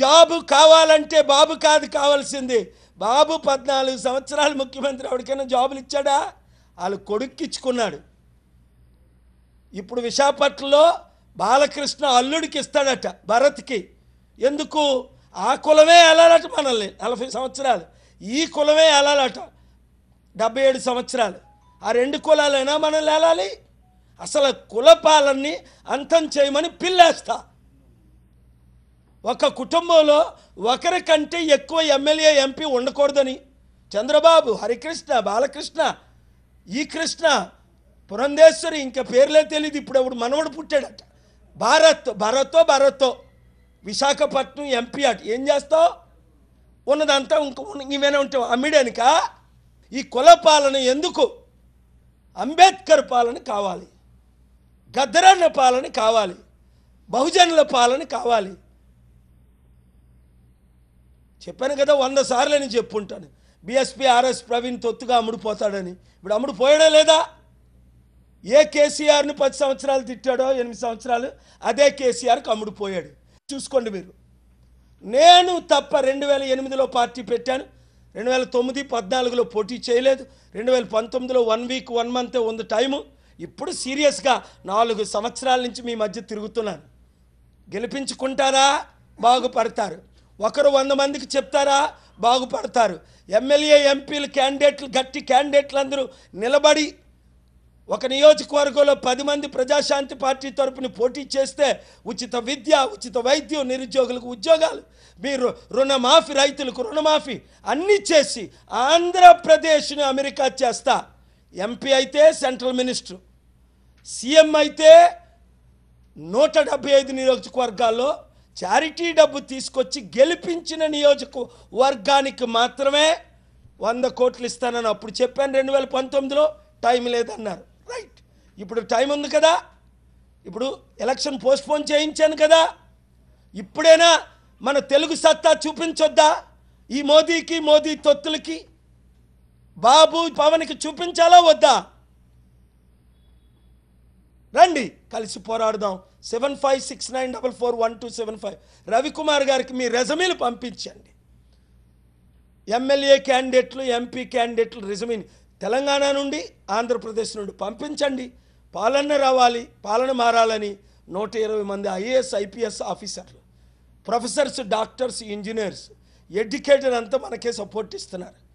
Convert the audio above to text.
job కావాలంటే బాబు కాదు కావాల్సింది బాబు పద్నాలుగు సంవత్సరాలు ముఖ్యమంత్రి ఎవరికైనా జాబులు ఇచ్చాడా వాళ్ళు కొడుక్కిచ్చుకున్నాడు ఇప్పుడు విశాఖపట్నంలో బాలకృష్ణ అల్లుడికి ఇస్తాడట భరత్కి ఎందుకు ఆ కులమే వెళ్ళాలట మనల్ని నలభై సంవత్సరాలు ఈ కులమే వెళ్ళాలట డెబ్బై ఏడు సంవత్సరాలు ఆ రెండు కులాలైనా మనల్ని వెళ్ళాలి అసలు కులపాలన్నీ అంతం చేయమని పిల్లేస్తా ఒక కుటుంబంలో ఒకరికంటే ఎక్కువ ఎమ్మెల్యే ఎంపీ ఉండకూడదని చంద్రబాబు హరికృష్ణ బాలకృష్ణ ఈ కృష్ణ పురంధేశ్వరి ఇంకా పేర్లే తెలియదు ఇప్పుడు అప్పుడు మనవడు పుట్టాడట భారత్ భారతో భారతో విశాఖపట్నం ఎంపీ అట ఏం చేస్తావు ఉన్నదంతా ఇంక ఇవేనా ఉంటావు అమ్మిడానిక ఈ కుల పాలన ఎందుకు అంబేద్కర్ పాలన కావాలి గద్దరన్న పాలన కావాలి బహుజనుల పాలన కావాలి చెప్పాను కదా వంద సార్లు నేను చెప్పుంటాను బీఎస్పీ ఆర్ఎస్ ప్రవీణ్ తొత్తుగా అమ్ముడుపోతాడని ఇప్పుడు అమ్ముడుపోయాడా లేదా ఏ కేసీఆర్ని పది సంవత్సరాలు తిట్టాడో ఎనిమిది సంవత్సరాలు అదే కేసీఆర్కి అమ్ముడుపోయాడు చూసుకోండి మీరు నేను తప్ప రెండు వేల ఎనిమిదిలో పార్టీ పెట్టాను రెండు వేల తొమ్మిది పద్నాలుగులో పోటీ చేయలేదు రెండు వేల పంతొమ్మిదిలో వన్ వీక్ వన్ మంత్ ఉంది టైము ఇప్పుడు సీరియస్గా నాలుగు సంవత్సరాల నుంచి మీ మధ్య తిరుగుతున్నాను గెలిపించుకుంటారా బాగుపడతారు ఒకరు వంద మందికి చెప్తారా బాగుపడతారు ఎమ్మెల్యే ఎంపీలు క్యాండిడేట్లు గట్టి క్యాండిడేట్లు అందరూ నిలబడి ఒక నియోజకవర్గంలో పది మంది ప్రజాశాంతి పార్టీ తరపున పోటీ చేస్తే ఉచిత విద్య ఉచిత వైద్యం నిరుద్యోగులకు ఉద్యోగాలు మీరు రుణమాఫీ రైతులకు రుణమాఫీ అన్నీ చేసి ఆంధ్రప్రదేశ్ని అమెరికా చేస్తా ఎంపీ అయితే సెంట్రల్ మినిస్టర్ సీఎం అయితే నూట డెబ్బై ఐదు నియోజకవర్గాల్లో చారిటీ డబ్బు తీసుకొచ్చి గెలిపించిన నియోజకవర్గానికి మాత్రమే వంద కోట్లు ఇస్తానని అప్పుడు చెప్పాను రెండు వేల పంతొమ్మిదిలో టైం లేదన్నారు రైట్ ఇప్పుడు టైం ఉంది కదా ఇప్పుడు ఎలక్షన్ పోస్ట్పోన్ చేయించాను కదా ఇప్పుడైనా మన తెలుగు సత్తా చూపించొద్దా ఈ మోదీకి మోదీ తొత్తులకి బాబు పవన్కి చూపించాలా వద్దా రండి కలిసి పోరాడదాం seven five six nine double four one two seven five Ravikumar గారికి మీ రెజమీలు పంపించండి ఎమ్మెల్యే క్యాండిడేట్లు ఎంపీ క్యాండిడేట్లు రెజమీని తెలంగాణ నుండి ఆంధ్రప్రదేశ్ నుండి పంపించండి పాలన రావాలి పాలన మారాలని నూట ఇరవై మంది ఐఏఎస్ ఐపీఎస్ ఆఫీసర్లు ప్రొఫెసర్స్ డాక్టర్స్ ఇంజనీర్స్ ఎడ్యుకేటర్ అంతా మనకే సపోర్ట్ ఇస్తున్నారు